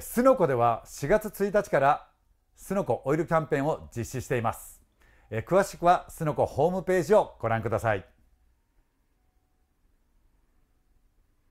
すのこでは4月1日からすのこオイルキャンペーンを実施しています詳しくはすのこホームページをご覧ください